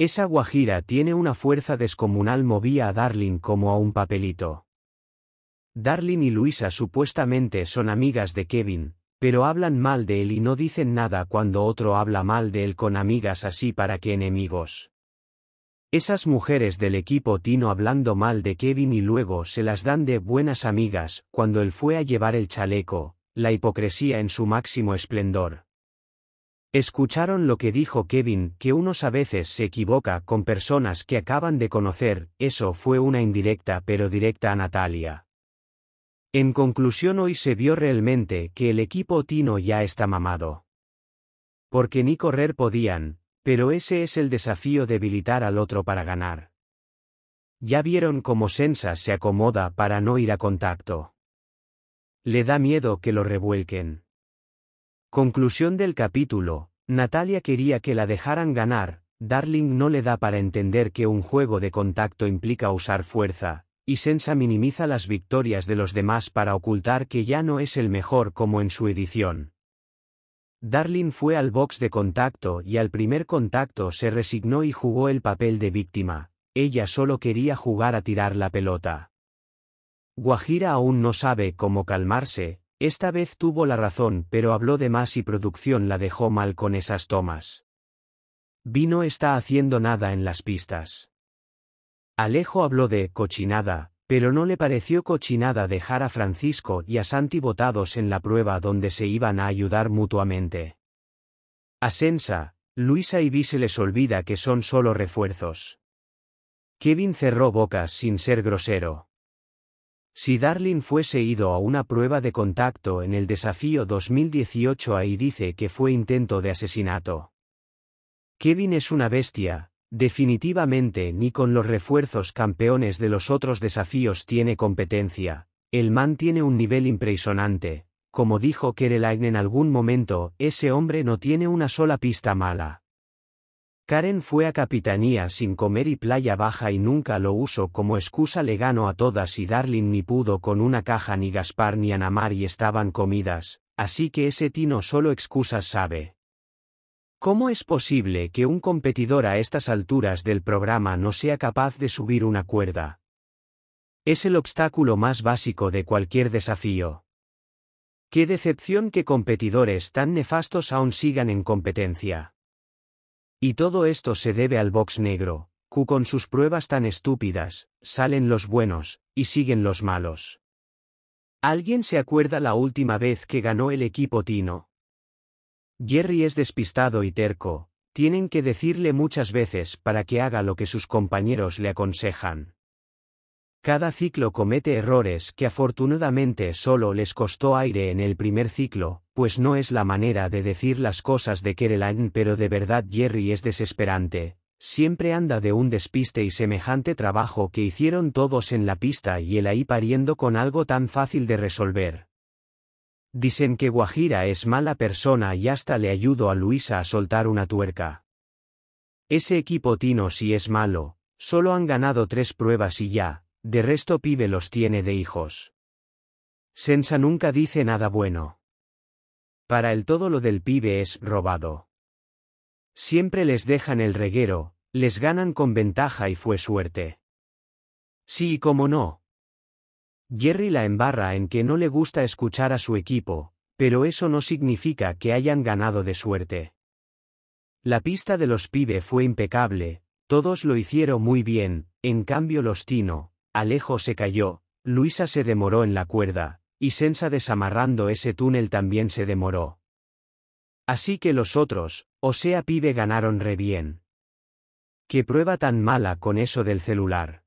Esa guajira tiene una fuerza descomunal movía a Darling como a un papelito. Darling y Luisa supuestamente son amigas de Kevin, pero hablan mal de él y no dicen nada cuando otro habla mal de él con amigas así para que enemigos. Esas mujeres del equipo Tino hablando mal de Kevin y luego se las dan de buenas amigas cuando él fue a llevar el chaleco, la hipocresía en su máximo esplendor. Escucharon lo que dijo Kevin, que unos a veces se equivoca con personas que acaban de conocer, eso fue una indirecta pero directa a Natalia. En conclusión hoy se vio realmente que el equipo Tino ya está mamado. Porque ni correr podían, pero ese es el desafío debilitar al otro para ganar. Ya vieron cómo Sensa se acomoda para no ir a contacto. Le da miedo que lo revuelquen. Conclusión del capítulo. Natalia quería que la dejaran ganar, Darling no le da para entender que un juego de contacto implica usar fuerza, y Sensa minimiza las victorias de los demás para ocultar que ya no es el mejor como en su edición. Darling fue al box de contacto y al primer contacto se resignó y jugó el papel de víctima, ella solo quería jugar a tirar la pelota. Guajira aún no sabe cómo calmarse, esta vez tuvo la razón, pero habló de más y producción la dejó mal con esas tomas. Vino no está haciendo nada en las pistas. Alejo habló de cochinada, pero no le pareció cochinada dejar a Francisco y a Santi botados en la prueba donde se iban a ayudar mutuamente. Asensa, Luisa y Vi se les olvida que son solo refuerzos. Kevin cerró bocas sin ser grosero. Si Darling fuese ido a una prueba de contacto en el desafío 2018 ahí dice que fue intento de asesinato. Kevin es una bestia, definitivamente ni con los refuerzos campeones de los otros desafíos tiene competencia, el man tiene un nivel impresionante, como dijo Kerelain en algún momento, ese hombre no tiene una sola pista mala. Karen fue a Capitanía sin comer y Playa Baja y nunca lo uso como excusa le gano a todas y Darling ni pudo con una caja ni Gaspar ni Anamar y estaban comidas, así que ese tino solo excusas sabe. ¿Cómo es posible que un competidor a estas alturas del programa no sea capaz de subir una cuerda? Es el obstáculo más básico de cualquier desafío. Qué decepción que competidores tan nefastos aún sigan en competencia. Y todo esto se debe al box negro, Q con sus pruebas tan estúpidas, salen los buenos, y siguen los malos. ¿Alguien se acuerda la última vez que ganó el equipo Tino? Jerry es despistado y terco, tienen que decirle muchas veces para que haga lo que sus compañeros le aconsejan. Cada ciclo comete errores que afortunadamente solo les costó aire en el primer ciclo, pues no es la manera de decir las cosas de Kerelan pero de verdad Jerry es desesperante, siempre anda de un despiste y semejante trabajo que hicieron todos en la pista y él ahí pariendo con algo tan fácil de resolver. Dicen que Guajira es mala persona y hasta le ayudo a Luisa a soltar una tuerca. Ese equipo Tino sí es malo, solo han ganado tres pruebas y ya, de resto pibe los tiene de hijos. Sensa nunca dice nada bueno. Para el todo lo del pibe es robado. Siempre les dejan el reguero, les ganan con ventaja y fue suerte. Sí y cómo no. Jerry la embarra en que no le gusta escuchar a su equipo, pero eso no significa que hayan ganado de suerte. La pista de los pibe fue impecable, todos lo hicieron muy bien, en cambio los Tino, Alejo se cayó, Luisa se demoró en la cuerda, y Sensa desamarrando ese túnel también se demoró. Así que los otros, o sea pibe ganaron re bien. Qué prueba tan mala con eso del celular.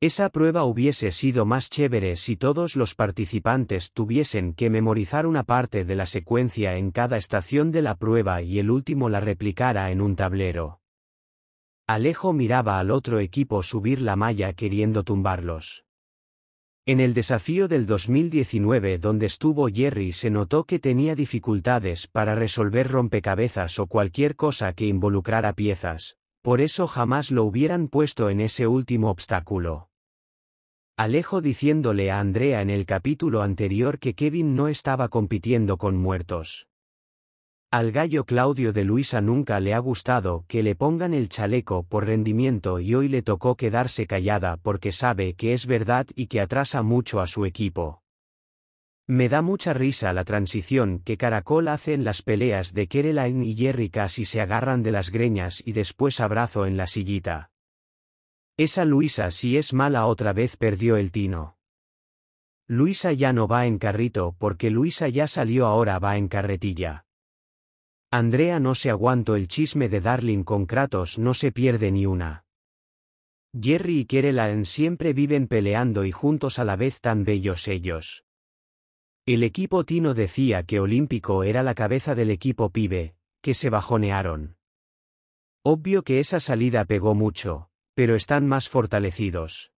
Esa prueba hubiese sido más chévere si todos los participantes tuviesen que memorizar una parte de la secuencia en cada estación de la prueba y el último la replicara en un tablero. Alejo miraba al otro equipo subir la malla queriendo tumbarlos. En el desafío del 2019 donde estuvo Jerry se notó que tenía dificultades para resolver rompecabezas o cualquier cosa que involucrara piezas, por eso jamás lo hubieran puesto en ese último obstáculo. Alejo diciéndole a Andrea en el capítulo anterior que Kevin no estaba compitiendo con muertos. Al gallo Claudio de Luisa nunca le ha gustado que le pongan el chaleco por rendimiento y hoy le tocó quedarse callada porque sabe que es verdad y que atrasa mucho a su equipo. Me da mucha risa la transición que Caracol hace en las peleas de Kerelain y Jerry casi se agarran de las greñas y después abrazo en la sillita. Esa Luisa si es mala otra vez perdió el tino. Luisa ya no va en carrito porque Luisa ya salió ahora va en carretilla. Andrea no se aguanto el chisme de Darling con Kratos, no se pierde ni una. Jerry y Kerelan siempre viven peleando y juntos a la vez tan bellos ellos. El equipo Tino decía que Olímpico era la cabeza del equipo pibe, que se bajonearon. Obvio que esa salida pegó mucho, pero están más fortalecidos.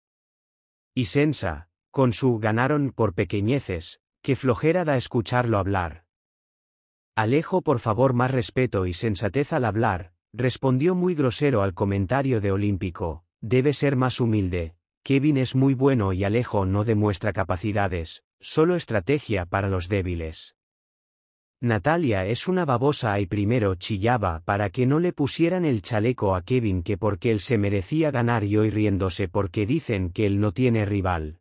Y Sensa, con su ganaron por pequeñeces, que flojera da escucharlo hablar. Alejo por favor más respeto y sensatez al hablar, respondió muy grosero al comentario de Olímpico, debe ser más humilde, Kevin es muy bueno y Alejo no demuestra capacidades, solo estrategia para los débiles. Natalia es una babosa y primero chillaba para que no le pusieran el chaleco a Kevin que porque él se merecía ganar y hoy riéndose porque dicen que él no tiene rival.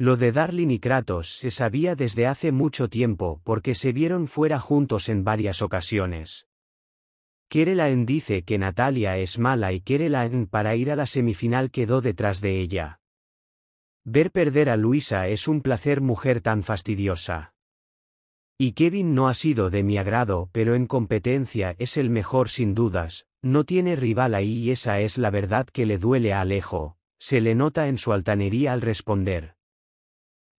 Lo de Darlin y Kratos se sabía desde hace mucho tiempo porque se vieron fuera juntos en varias ocasiones. Kerelaen dice que Natalia es mala y Kerelaen para ir a la semifinal quedó detrás de ella. Ver perder a Luisa es un placer mujer tan fastidiosa. Y Kevin no ha sido de mi agrado, pero en competencia es el mejor sin dudas, no tiene rival ahí y esa es la verdad que le duele a Alejo, se le nota en su altanería al responder.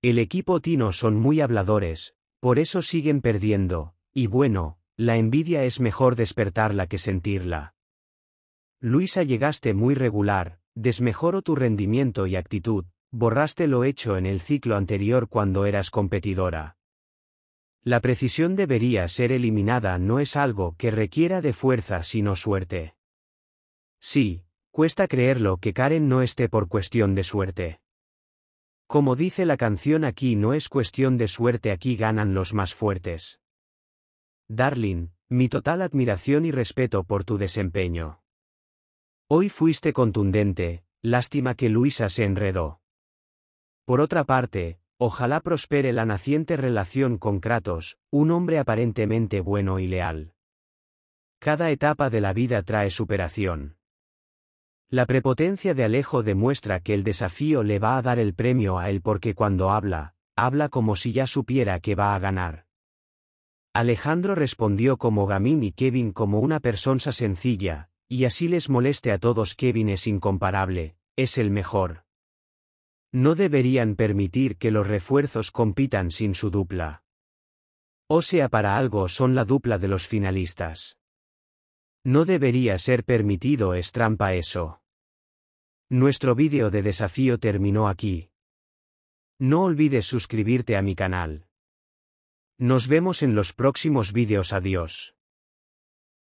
El equipo Tino son muy habladores, por eso siguen perdiendo, y bueno, la envidia es mejor despertarla que sentirla. Luisa llegaste muy regular, desmejoró tu rendimiento y actitud, borraste lo hecho en el ciclo anterior cuando eras competidora. La precisión debería ser eliminada no es algo que requiera de fuerza sino suerte. Sí, cuesta creerlo que Karen no esté por cuestión de suerte. Como dice la canción aquí no es cuestión de suerte aquí ganan los más fuertes. Darling, mi total admiración y respeto por tu desempeño. Hoy fuiste contundente, lástima que Luisa se enredó. Por otra parte, ojalá prospere la naciente relación con Kratos, un hombre aparentemente bueno y leal. Cada etapa de la vida trae superación. La prepotencia de Alejo demuestra que el desafío le va a dar el premio a él porque cuando habla, habla como si ya supiera que va a ganar. Alejandro respondió como Gamín y Kevin como una persona sencilla, y así les moleste a todos Kevin es incomparable, es el mejor. No deberían permitir que los refuerzos compitan sin su dupla. O sea, para algo son la dupla de los finalistas. No debería ser permitido estrampa eso. Nuestro vídeo de desafío terminó aquí. No olvides suscribirte a mi canal. Nos vemos en los próximos vídeos. Adiós.